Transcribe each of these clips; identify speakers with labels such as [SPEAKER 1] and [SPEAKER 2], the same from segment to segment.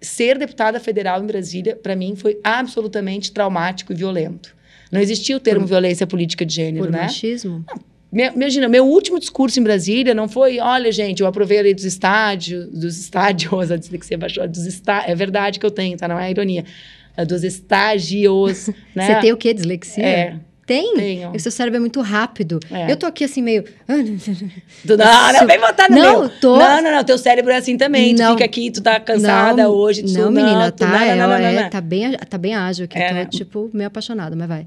[SPEAKER 1] ser deputada federal em Brasília, para mim, foi absolutamente traumático e violento. Não existia o termo por, violência política de gênero, por né? machismo? Não, imagina, meu último discurso em Brasília não foi, olha, gente, eu aprovei a lei dos estádios, dos estádios, a dislexia baixou, dos está, é verdade que eu tenho, tá? Não é ironia. É dos estágios, né? Você tem o quê? Dislexia? É. Tem. Tenho. O seu cérebro é muito rápido. É. Eu tô aqui assim meio. Ah, Do nada, não, não, vem botar no não, meu. Tô... Não, não, não. Teu cérebro é assim também. Não. Tu fica aqui, tu tá cansada não, hoje. Tu, não, menina, tá, não, não, é, é tá, bem, tá bem ágil aqui. É. Tô, então é, tipo, meio apaixonada, mas vai.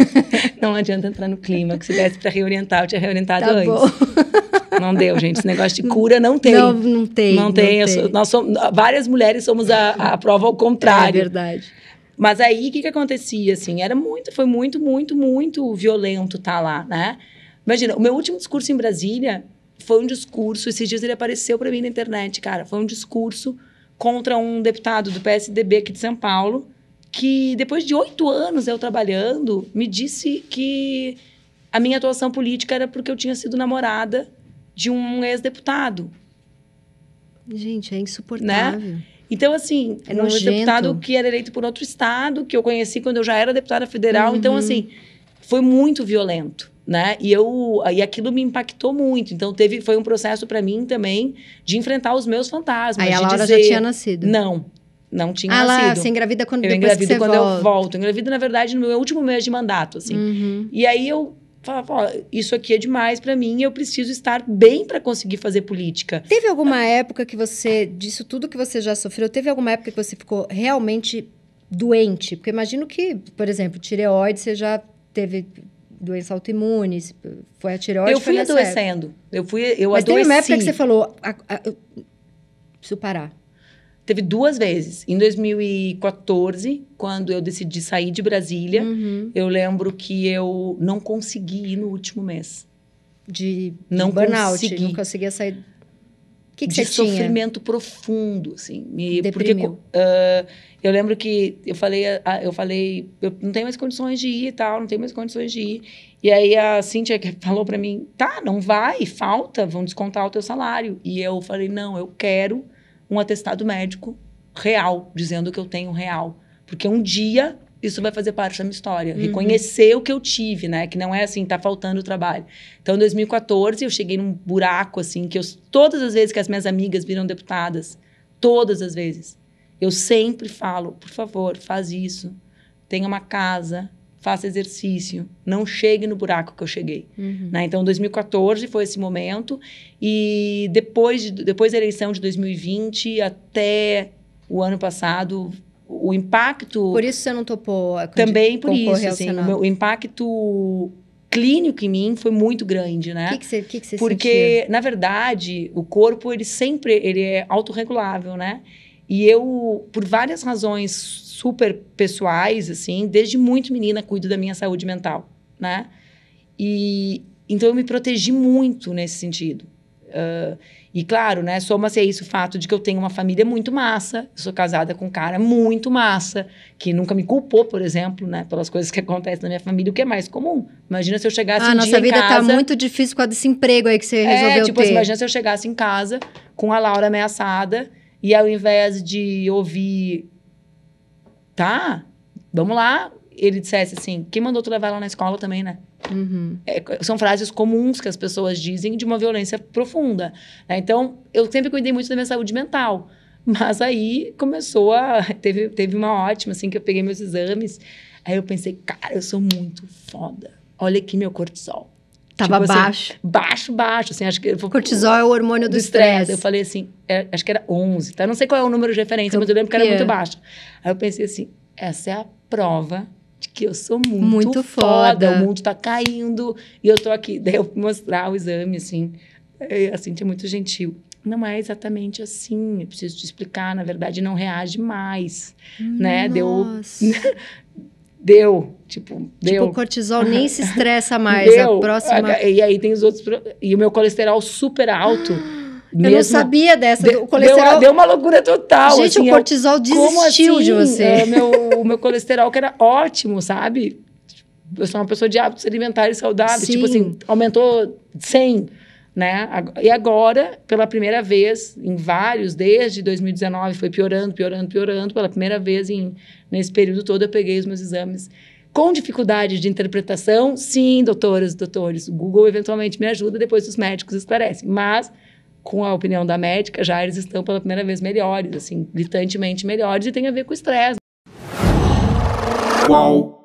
[SPEAKER 1] não adianta entrar no clima, que se desse pra reorientar, eu tinha reorientado tá antes. não deu, gente. Esse negócio de cura não tem. Não, não tem. Não, tem. tem. Sou, nós somos, várias mulheres somos a, a prova ao contrário. É verdade. Mas aí, o que que acontecia, assim? Era muito, foi muito, muito, muito violento estar tá lá, né? Imagina, o meu último discurso em Brasília foi um discurso, esses dias ele apareceu para mim na internet, cara, foi um discurso contra um deputado do PSDB aqui de São Paulo, que depois de oito anos eu trabalhando, me disse que a minha atuação política era porque eu tinha sido namorada de um ex-deputado. Gente, é insuportável. Né? Então, assim, é um deputado que era eleito por outro estado, que eu conheci quando eu já era deputada federal. Então, uhum. Então, assim, foi muito violento, né? E eu e aquilo me impactou muito. Então teve foi um processo para mim também de enfrentar os meus fantasmas. Aí a Laura dizer, já tinha nascido. Não. Não tinha ah, nascido. Ah, você engravida quando eu depois engravido quando volta. eu volto. Eu engravido, na verdade, no meu último mês de mandato, assim. Uhum. E aí eu falava, isso aqui é demais para mim, eu preciso estar bem para conseguir fazer política. Teve alguma época que você, disso tudo que você já sofreu, teve alguma época que você ficou realmente doente? Porque imagino que, por exemplo, tireoide, você já teve doença autoimune, foi a tireoide. Eu fui adoecendo. Época. Eu fui, eu Mas adoeci. teve uma época que você falou, a, ah, a, ah, eu preciso parar. Teve duas vezes. Em 2014, quando eu decidi sair de Brasília, uhum. eu lembro que eu não consegui ir no último mês. De não burnout, consegui. não conseguia sair. O que, que de você sofrimento De sofrimento profundo, assim. Me, Deprimiu. Porque, uh, eu lembro que eu falei, ah, eu falei, eu não tenho mais condições de ir e tal, não tenho mais condições de ir. E aí a Cíntia falou para mim, tá, não vai, falta, vão descontar o teu salário. E eu falei, não, eu quero um atestado médico real, dizendo que eu tenho real. Porque um dia isso vai fazer parte da minha história. Uhum. Reconhecer o que eu tive, né? Que não é assim, tá faltando trabalho. Então, em 2014, eu cheguei num buraco, assim, que eu, todas as vezes que as minhas amigas viram deputadas, todas as vezes, eu sempre falo, por favor, faz isso. Tenha uma casa, faça exercício, não chegue no buraco que eu cheguei. Uhum. Né? Então, 2014 foi esse momento e depois, de, depois da eleição de 2020 até o ano passado, o impacto... Por isso você não topou? Também por isso, assim, o, meu, o impacto clínico em mim foi muito grande, né? O que, você, que, que Porque, na verdade, o corpo, ele sempre ele é autorregulável, né? E eu, por várias razões super pessoais, assim, desde muito menina cuido da minha saúde mental, né? E então eu me protegi muito nesse sentido. Uh, e claro, né, soma-se a isso o fato de que eu tenho uma família muito massa, sou casada com um cara muito massa, que nunca me culpou, por exemplo, né, pelas coisas que acontecem na minha família, o que é mais comum. Imagina se eu chegasse ah, um nossa vida tá muito difícil com a desse emprego aí que você é, resolveu é, tipo, assim, ter. Assim, imagina se eu chegasse em casa com a Laura ameaçada e ao invés de ouvir, tá, vamos lá, ele dissesse assim: quem mandou tu levar ela na escola também, né? Uhum. É, são frases comuns que as pessoas dizem de uma violência profunda. Né? Então, eu sempre cuidei muito da minha saúde mental. Mas aí começou a. Teve, teve uma ótima, assim, que eu peguei meus exames. Aí eu pensei, cara, eu sou muito foda. Olha aqui meu cortisol. Tava tipo, assim, baixo. Assim, baixo, baixo, assim, acho que... Cortisol é o hormônio do estresse. Eu falei assim, é, acho que era 11, tá? Não sei qual é o número de referência, mas eu lembro que era é. muito baixo. Aí eu pensei assim, essa é a prova de que eu sou muito, muito foda. foda. o mundo tá caindo e eu tô aqui. Daí eu fui mostrar o exame, assim, Eu, Cintia é muito gentil. Não é exatamente assim, eu preciso te explicar, na verdade não reage mais, né? Nossa. Deu... Deu. Tipo, tipo deu. Tipo, o cortisol nem se estressa mais. Deu. A próxima. E aí tem os outros. E o meu colesterol super alto. Mesmo, eu não sabia dessa. o colesterol. Deu, deu, uma loucura total. Gente, assim, o cortisol eu, assim? desistiu assim, de você. É, meu, o meu colesterol, que era ótimo, sabe? Eu sou uma pessoa de hábitos alimentares saudáveis. Tipo Sim. Tipo assim, aumentou 100 né? E agora, pela primeira vez em vários, desde 2019, foi piorando, piorando, piorando. Pela primeira vez em, nesse período todo, eu peguei os meus exames com dificuldade de interpretação. Sim, doutoras e doutores, o Google eventualmente me ajuda, depois os médicos esclarecem. Mas, com a opinião da médica, já eles estão pela primeira vez melhores, assim, gritantemente melhores, e tem a ver com o estresse. Qual